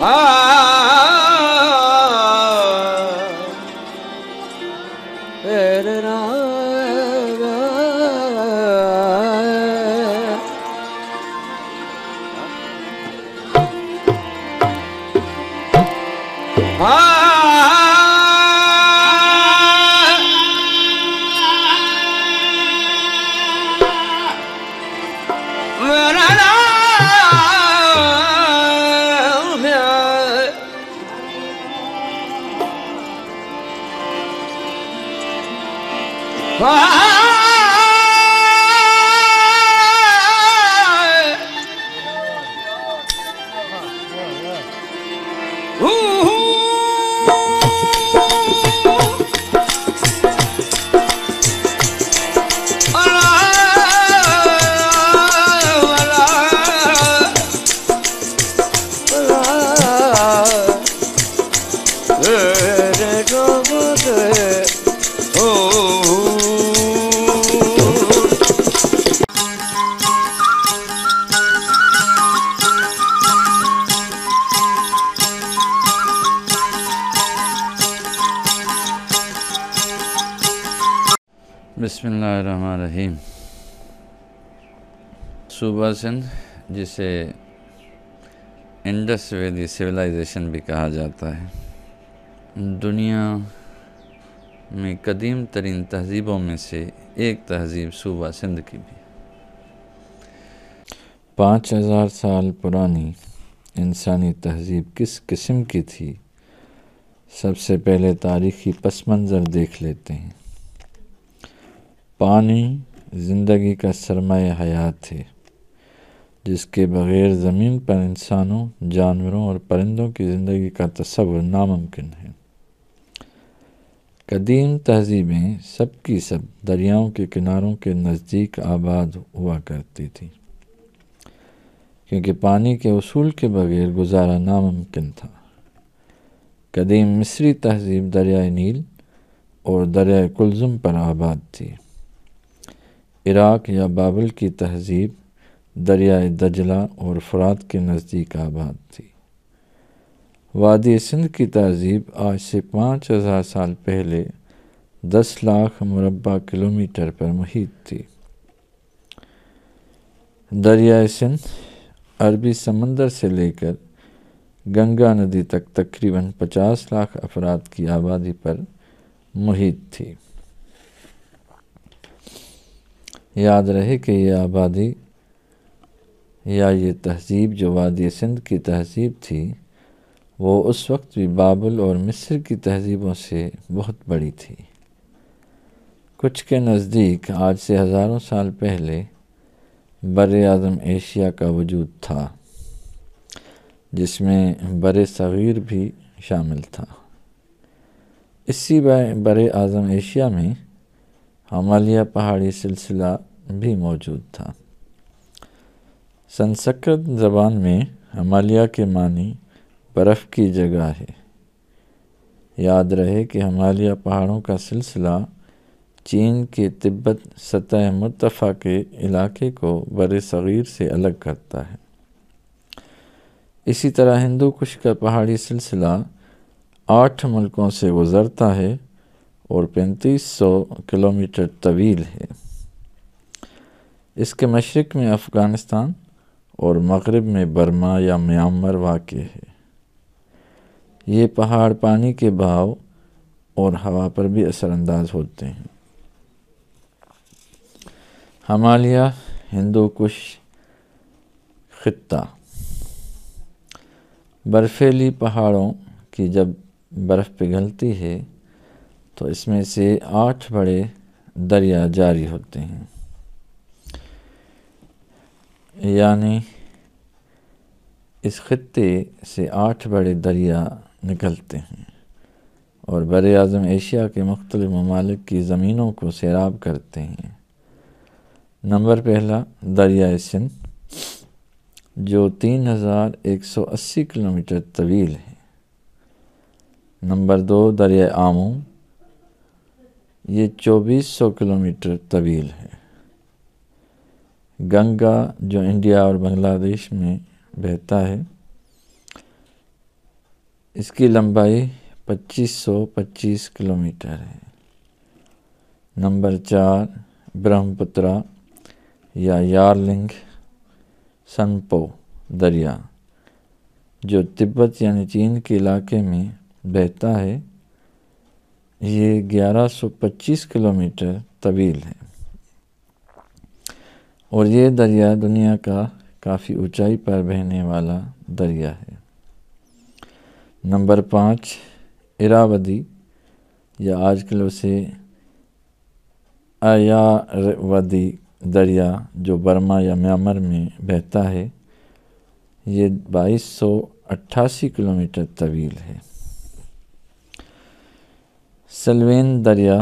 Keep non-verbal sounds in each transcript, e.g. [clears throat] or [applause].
啊。बसमीम सूबा सिंध जिसे Indus valley civilisation भी कहा जाता है दुनिया में कदीम तरीन तहज़ीबों में से एक तहज़ीब सूबा सिंध की भी पाँच हज़ार साल पुरानी इंसानी तहज़ीब किस किस्म की थी सबसे पहले तारीख़ी पस मंज़र देख लेते हैं पानी ज़िंदगी का सरमा हयात है जिसके बग़ैर ज़मीन पर इंसानों जानवरों और परिंदों की ज़िंदगी का तस्वुर नामुमकिन है कदीम तहजीबें सब सब दरियाओं के किनारों के नज़दीक आबाद हुआ करती थी क्योंकि पानी के असूल के बग़ैर गुजारा नामुमकिन था कदीम मिस्री तहजीब दरियाए नील और दरियाए कुलज़ुम पर आबाद थी इराक़ या बाबल की तहज़ीब दरियाए दजला और फ़रात के नज़दीक आबाद थी वादी सिंध की तहज़ीब आज से पाँच हज़ार साल पहले दस लाख मुरबा किलोमीटर पर मुहित थी दरियाए सिंध अरबी समंदर से लेकर गंगा नदी तक तकरीबन पचास लाख अफराद की आबादी पर मुहित थी याद रहे कि ये आबादी या ये तहजीब जो वादी सिंध की तहजीब थी वो उस वक्त भी बाबुल और मिस्र की तहजीबों से बहुत बड़ी थी कुछ के नज़दीक आज से हज़ारों साल पहले बर अज़म एशिया का वजूद था जिसमें बर सग़ीर भी शामिल था इसी बर अज़म एशिया में हमालिया पहाड़ी सिलसिला भी मौजूद था संस्कृत जबान में हमालिया के मानी बर्फ़ की जगह है याद रहे कि हमालिया पहाड़ों का सिलसिला चीन के तिब्बत सतह मुतफ़ा के इलाके को बर सग़ीर से अलग करता है इसी तरह हिंदू कुश का पहाड़ी सिलसिला आठ मुल्कों से गुज़रता है और 3500 किलोमीटर तवील है इसके मशरक़ में अफ़गानिस्तान और मगरब में बर्मा या म्यांमर वाक़ है ये पहाड़ पानी के बहाव और हवा पर भी असरानंदाज होते हैं हमालिया हिंदू कुश खत्ता बर्फीली पहाड़ों की जब बर्फ़ पिघलती है तो इसमें से आठ बड़े दरिया जारी होते हैं यानी इस खत्ते से आठ बड़े दरिया निकलते हैं और बर अज़म एशिया के मुख्तलि ममालिक की ज़मीनों को सैराब करते हैं नंबर पहला दरिया सिंध जो तीन हज़ार एक सौ अस्सी किलोमीटर तवील है नंबर दो दरिया आमू ये 2400 किलोमीटर तवील है गंगा जो इंडिया और बांग्लादेश में बहता है इसकी लंबाई 2525 किलोमीटर है नंबर चार ब्रह्मपुत्रा या यारलिंग सनपो दरिया जो तिब्बत यानी चीन के इलाके में बहता है ये 1125 किलोमीटर तवील है और ये दरिया दुनिया का काफ़ी ऊंचाई पर बहने वाला दरिया है नंबर पाँच इरावदी या आजकल उसे अयावदी दरिया जो बर्मा या म्यांमार में बहता है ये 2288 किलोमीटर तवील है सलवेन दरिया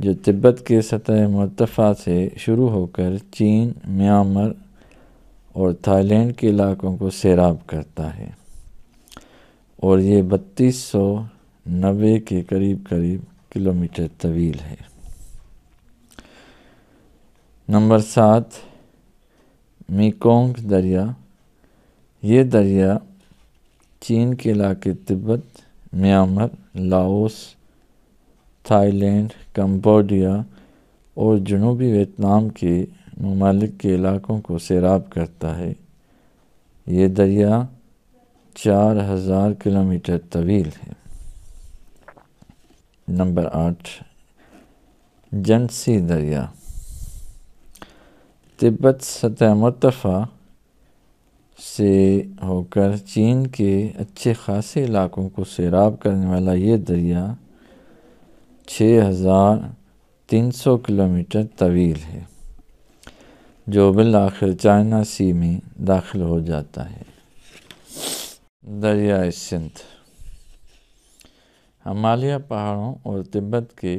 जो तिब्बत के सतह मरतफ़ा से शुरू होकर चीन म्यांमार और थाईलैंड के इलाकों को सैराब करता है और ये बत्तीस सौ नबे के करीब करीब किलोमीटर तवील है नंबर सात मीकोंग दरिया ये दरिया चीन के इलाके तिब्बत म्यांमार लाओस थाईलैंड कंबोडिया और जनूबी वियतनाम के ममालिक के इलाकों को सैराब करता है ये दरिया चार हज़ार किलोमीटर तवील है नंबर आठ जनसी दरिया तिब्बत सतह मतफ़ा से होकर चीन के अच्छे खासे इलाकों को सैराब करने वाला ये दरिया 6,300 किलोमीटर तवील है जो बिलाखिर चाइना सी में दाखिल हो जाता है दरियाए सिंध हमालिया पहाड़ों और तिब्बत के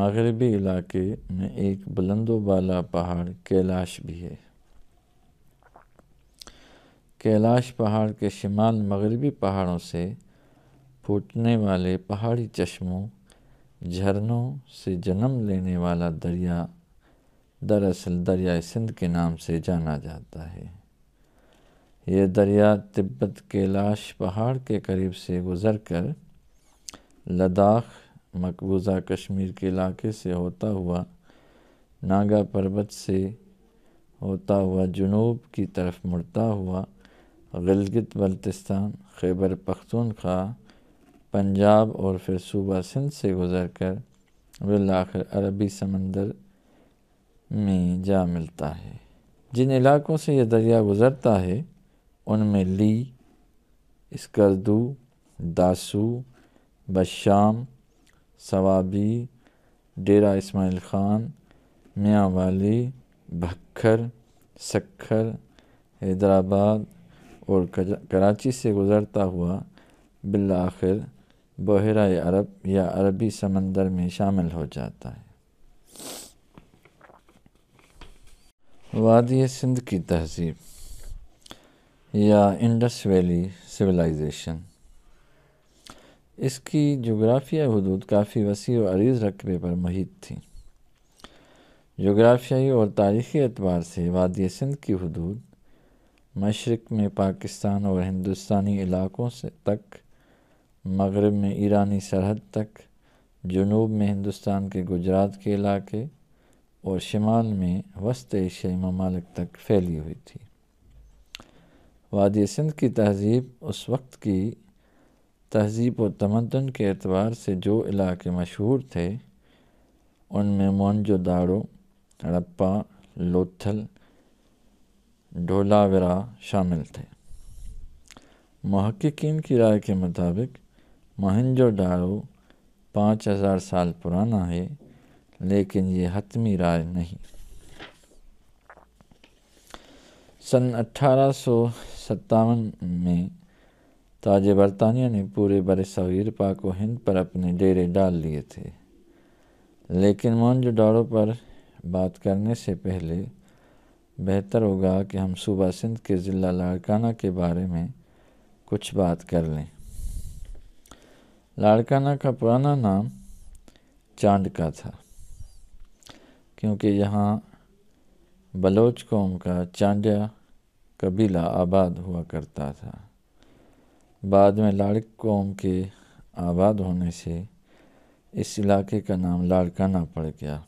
मगरबी इलाके में एक बुलंदोबाला पहाड़ कैलाश भी है कैलाश पहाड़ के शिमाल मगरबी पहाड़ों से फूटने वाले पहाड़ी चश्मों झरनों से जन्म लेने वाला दरिया दरअसल दरियाए सिंध के नाम से जाना जाता है यह दरिया तिब्बत के लाश पहाड़ के करीब से गुज़र कर लद्दाख मकबूजा कश्मीर के इलाके से होता हुआ नागा पर्वत से होता हुआ जुनूब की तरफ मुड़ता हुआ गिलगित बल्तिस्तान खैबर पख्तूनख्वा पंजाब और फिर सूबा सिंध से गुज़र कर बिलाखिर अरबी समंदर में जा मिलता है जिन इलाकों से यह दरिया गुज़रता है उनमें ली इसकर्दू दासू बशाम सवाबी डेरा इस्माइल ख़ान मियाँ वाली भक्खर सक्खर हैदराबाद और कराची से गुज़रता हुआ आखिर बहरा अरब या अरबी समंदर में शामिल हो जाता है वादी सिंध की तहजीब या इंडस वैली सिविलाइजेशन इसकी जोग्राफियाई हदूद काफ़ी वसी और अरीज़ रकबे पर महित थी जोग्राफियाई और तारीख़ी एतबार से वादी सिंध की हदूद मशरक़ में पाकिस्तान और हिंदुस्तानी इलाक़ों से तक मग़रब में ईरानी सरहद तक जनूब में हिंदुस्तान के गुजरात के इलाके और शिमाल में वस्त एशियाई ममालिक तक फैली हुई थी वादी सिंध की तहज़ीब उस वक्त की तहज़ीब और तमदन के एतबार से जो इलाके मशहूर थे उनमें मोनजो दाड़ो हड़प्पा लोथल डोलाविरा शामिल थे महक्कीन की राय के मुताबिक महंजो डारो पाँच हज़ार साल पुराना है लेकिन ये हतमी राय नहीं सन अट्ठारह में ताज बरतानिया ने पूरे बर सगीर पाक को हिंद पर अपने डेरे डाल लिए थे लेकिन मोहनजोदाड़ो पर बात करने से पहले बेहतर होगा कि हम सुबह सिंध के ज़िला लाड़काना के बारे में कुछ बात कर लें लाड़काना का पुराना नाम चांद का था क्योंकि यहाँ बलोच कौम का चांडिया कबीला आबाद हुआ करता था बाद में लाड़ कौम के आबाद होने से इस इलाके का नाम लाड़काना पड़ गया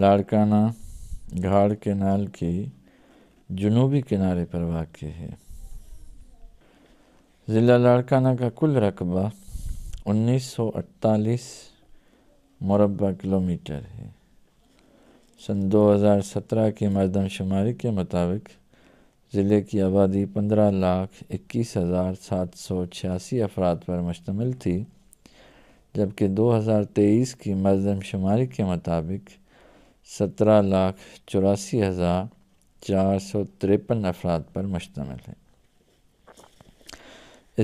लाड़काना घाड़ केनाल के जुनूबी किनारे पर वाक़ है ज़िला लाड़काना का कुल रकबा 1948 मुरबा किलोमीटर है सन 2017 की मरदमशुमारी के मुताबिक ज़िले की आबादी पंद्रह लाख इक्कीस हज़ार सात सौ छियासी अफराद पर मुश्तमिल थी जबकि 2023 की मरदमशुमारी के मुताबिक सत्रह लाख चौरासी हज़ार चार सौ तिरपन अफराद पर मुश्तम है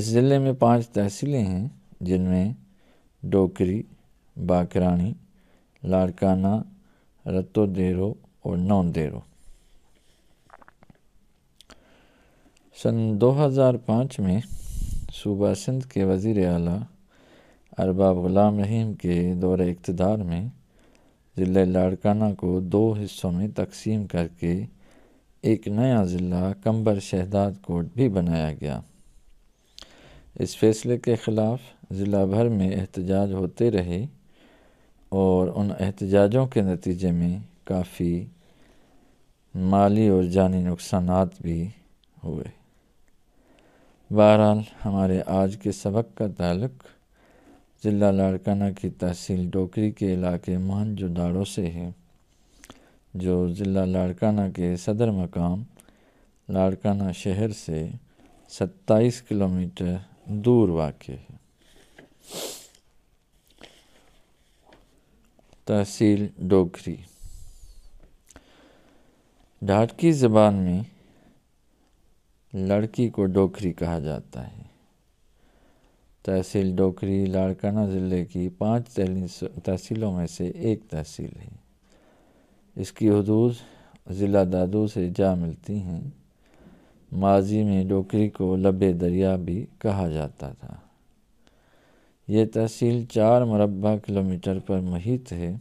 इस ज़िले में पांच तहसीलें हैं जिनमें डोकरी बाकरानी लाड़काना रतो देरो और नौ देरो सन 2005 में सूबा सिंध के वज़ी अला अरबाब ग़ुलाम रहीम के दौर इकतदार में ज़िले लाड़काना को दो हिस्सों में तकसीम करके एक नया ज़िला कंबर शहदाद कोट भी बनाया गया इस फैसले के ख़िलाफ़ ज़िला भर में एहतजाज होते रहे और उन एहतजाजों के नतीजे में काफ़ी माली और जानी नुकसान भी हुए बहरहाल हमारे आज के सबक का ताल्लुक़ ज़िला लाड़काना की तहसील डोकरी के इलाके मोहनजोदाड़ो से है जो ज़िला लाड़काना के सदर मकाम लाड़काना शहर से 27 किलोमीटर दूर वाक़ है तहसील डोगरी ढाटकी ज़बान में लड़की को डोकरी कहा जाता है तहसील डोकरी लाड़काना ज़िले की पाँच तहसीलों में से एक तहसील है इसकी हदूद ज़िला दादू से जा मिलती हैं माजी में डोकरी को लबे दरिया भी कहा जाता था ये तहसील चार मरबा किलोमीटर पर महित है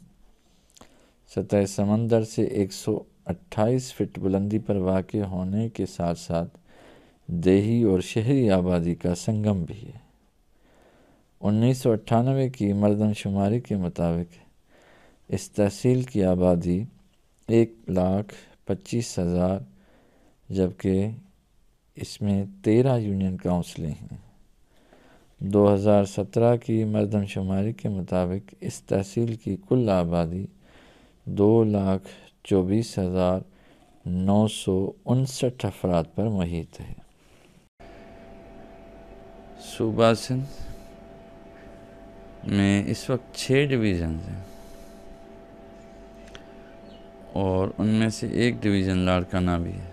सतह समंदर से 128 फीट बुलंदी पर वाक़ होने के साथ साथ देही और शहरी आबादी का संगम भी है उन्नीस सौ अट्ठानवे की मर्दमशुमारी के मुताबिक इस तहसील की आबादी एक लाख पच्चीस हज़ार जबकि इसमें तेरह यूनियन काउंसलें हैं 2017 की मरदमशुमारी के मुताबिक इस तहसील की कुल आबादी दो लाख चौबीस हज़ार नौ सौ उनसठ अफराद पर महित है सूबा सिंह में इस वक्त छः डिवीज़न हैं और उनमें से एक डिवीज़न लाड़काना भी है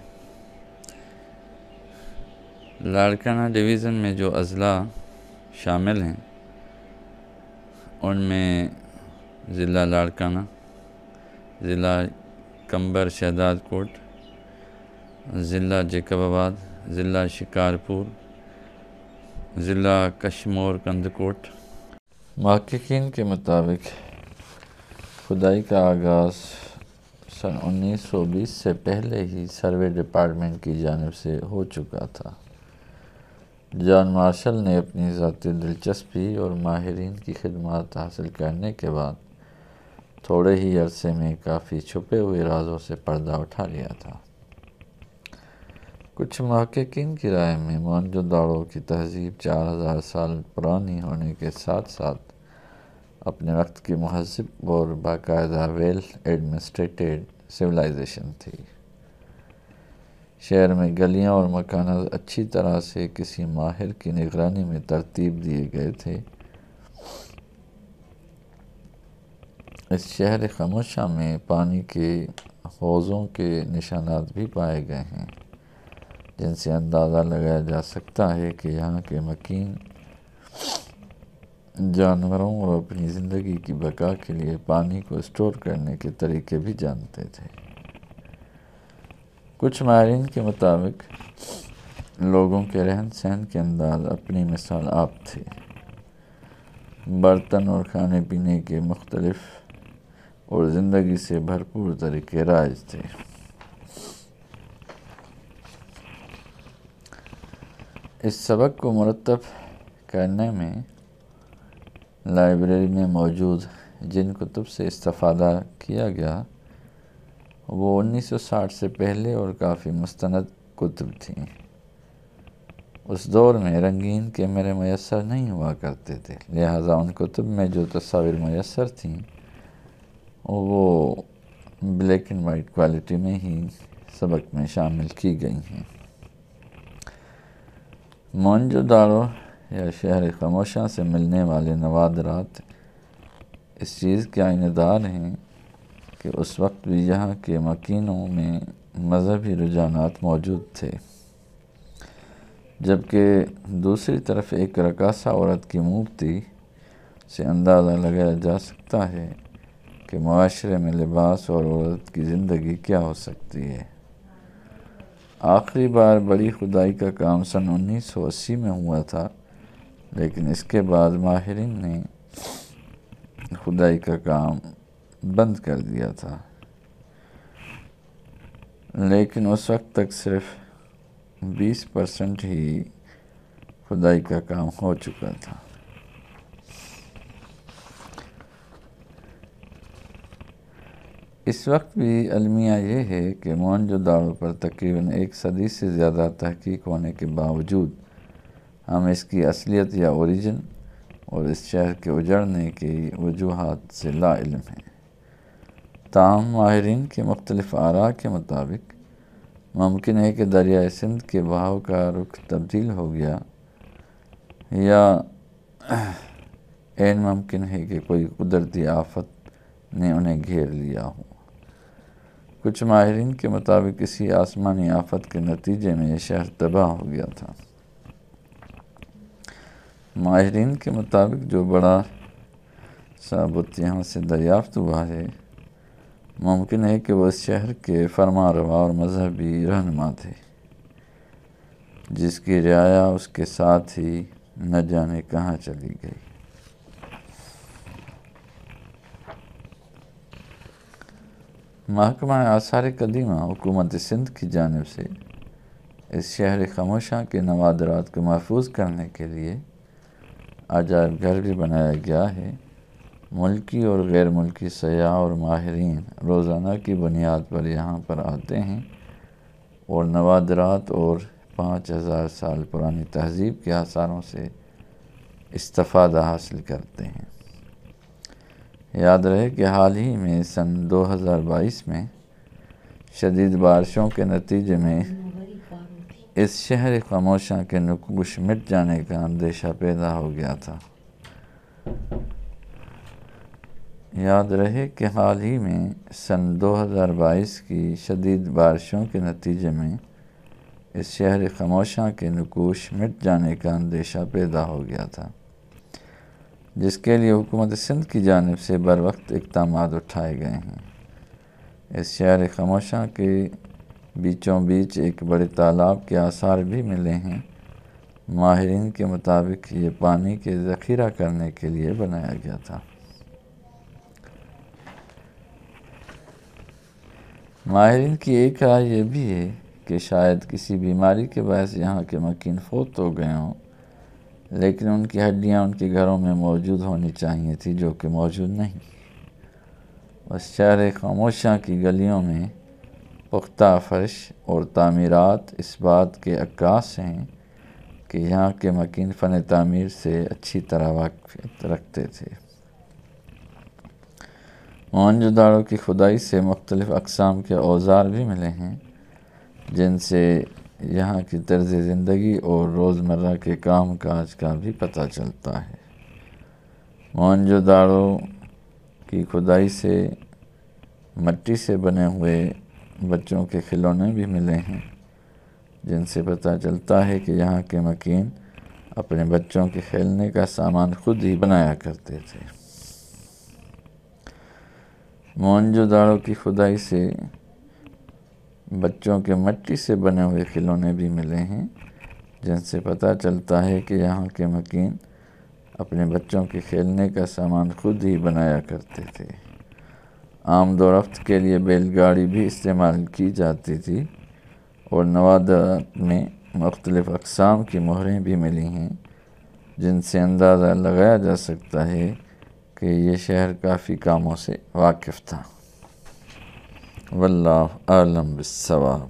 लाड़काना डिवीज़न में जो अजला शामिल हैं उनमें ज़िला लाड़काना ज़िला कंबर शहदाद कोट ज़िला जकबाबाद ज़िला शिकारपुर ज़िला कश्मोर कंदकोट महकिन के मुताबिक खुदाई का आगाज़ सन 1920 से पहले ही सर्वे डिपार्टमेंट की जानब से हो चुका था जॉन मार्शल ने अपनी ज़ाती दिलचस्पी और माहरीन की खदमात हासिल करने के बाद थोड़े ही अरसे में काफ़ी छुपे हुए राजों से पर्दा उठा लिया था कुछ महकिन की राय में मोनजोदाड़ो की तहजीब चार हज़ार साल पुरानी होने के साथ साथ अपने वक्त की महसब और बाकायदा वेल एडमिनिस्ट्रेटेड सिविलाइजेशन थी शहर में गलियां और मकान अच्छी तरह से किसी माहिर की निगरानी में तरतीब दिए गए थे इस शहर खामोशा में पानी के हौज़ों के निशानात भी पाए गए हैं जिनसे अंदाज़ा लगाया जा सकता है कि यहाँ के मकीन जानवरों और अपनी ज़िंदगी की बका के लिए पानी को स्टोर करने के तरीके भी जानते थे कुछ माहरीन के मुताबिक लोगों के रहन सहन के अंदाज अपनी मिसाल आप थी बर्तन और खाने पीने के मुख्तलफ और ज़िंदगी से भरपूर तरीके राज थे इस सबक को मुरतब करने में लाइब्रेरी में मौजूद जिन कुतुब से इस्तफ़ादा किया गया वो 1960 से पहले और काफ़ी मुस्ंद कुतुब थी उस दौर में रंगीन कैमरे मैसर नहीं हुआ करते थे लिहाजा उन कुतुब में जो तस्वीर मैसर थीं वो ब्लैक एंड वाइट क्वालिटी में ही सबक में शामिल की गई हैं मोहनजोदारो या शहर खामोशा से मिलने वाले नवादरात इस चीज़ के आइनदार हैं कि उस वक्त भी यहाँ के मकीनों में मजहबी रुझाना मौजूद थे जबकि दूसरी तरफ एक रकासा औरत की मूर्ति से अंदाज़ा लगाया जा सकता है कि माशरे में लिबास और औरत की ज़िंदगी क्या हो सकती है आखिरी बार बड़ी खुदाई का काम सन 1980 में हुआ था लेकिन इसके बाद माहरीन ने खुदाई का काम बंद कर दिया था लेकिन उस वक्त तक सिर्फ 20 परसेंट ही खुदाई का काम हो चुका था इस वक्त भी अलमिया ये है कि मोहन जो दाड़ों पर तकरीबन एक सदी से ज़्यादा तहकीक होने के बावजूद हम इसकी असलियत या ओरिजिन और इस शहर के उजड़ने की वजूहत से ला है हैं ताहम माहरीन के मुख्तलिफ आरा के मुताबिक मुमकिन है कि दरियाए सिंध के बहाव का रुख तब्दील हो गया या एन [clears throat] मुमकिन है कि कोई कुदरती आफत ने उन्हें घेर लिया हो कुछ माहरीन के मुताबिक इसी आसमानी आफत के नतीजे में यह शहर तबाह हो गया था माहरीन के मुताबिक जो बड़ा सबूत यहाँ से दरियाफ्त हुआ है मुमकिन है कि वह शहर के फरमा रवा और मजहबी रहनमा थे जिसकी रियाया उसके साथ ही न जाने कहाँ चली गई महकमा आसार कदीमा हुकूमत सिंध की जानब से इस शहर खामोशा के नवादरात को महफूज करने के लिए अजायब घर भी बनाया गया है मुल्की और गैर मुल्की सयाह और माहरीन रोज़ाना की बुनियाद पर यहाँ पर आते हैं और नवादरात और पाँच हज़ार साल पुरानी तहजीब के आसारों से इस्तफ़ादा हासिल करते हैं याद रहे कि हाल ही में सन 2022 में शदीद बारिशों के नतीजे में इस शहर खामोशा के नकुश मिट जाने का अंदेशा पैदा हो गया था याद रहे कि हाल ही में सन 2022 की शदीद बारिशों के नतीजे में इस शहर खामोशा के नकोश मिट जाने का अंदेशा पैदा हो गया था जिसके लिए हुकूमत सिंध की जानब से बर वक्त इकदाम उठाए गए हैं इस शहर खामोशा के बीचों बीच एक बड़े तालाब के आसार भी मिले हैं माहरीन के मुताबिक ये पानी के ज़ख़ीरा करने के लिए बनाया गया था माहरीन की एक राय यह भी है कि शायद किसी बीमारी के बायस यहाँ के मकिन फोत हो गए हों लेकिन उनकी हड्डियाँ उनके घरों में मौजूद होनी चाहिए थी जो कि मौजूद नहीं बस शहर खामोशां की गलियों में पुख्ता फर्श और तमीरत इस बात के अक्स हैं कि यहाँ के मकिन फ़न तमीर से अच्छी तरह वाकिफ रखते थे मोहनजदारों की खुदाई से मुख्तलिफ़ अकसाम के औज़ार भी मिले हैं जिनसे यहाँ की तर्ज ज़िंदगी और रोज़मर्रा के काम काज का भी पता चलता है मोहनजदारों की खुदाई से मट्टी से बने हुए बच्चों के खिलौने भी मिले हैं जिनसे पता चलता है कि यहाँ के मकीन अपने बच्चों के खेलने का सामान खुद ही बनाया करते थे मोहनजोदाड़ो की खुदाई से बच्चों के मट्टी से बने हुए खिलौने भी मिले हैं जिनसे पता चलता है कि यहाँ के मकीन अपने बच्चों के खेलने का सामान खुद ही बनाया करते थे आमदोरफ़्त के लिए बैलगाड़ी भी इस्तेमाल की जाती थी और नवादात में मुख्तलिफ़ अकसाम की मोहरें भी मिली हैं जिनसे अंदाज़ा लगाया जा सकता है कि ये शहर काफ़ी कामों से वाकिफ़ था वल्लाह आलम बिसवाब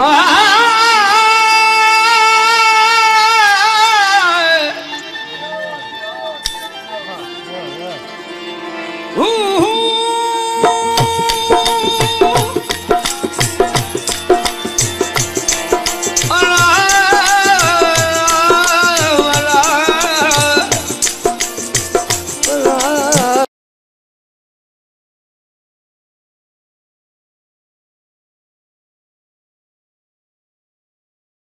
Ah!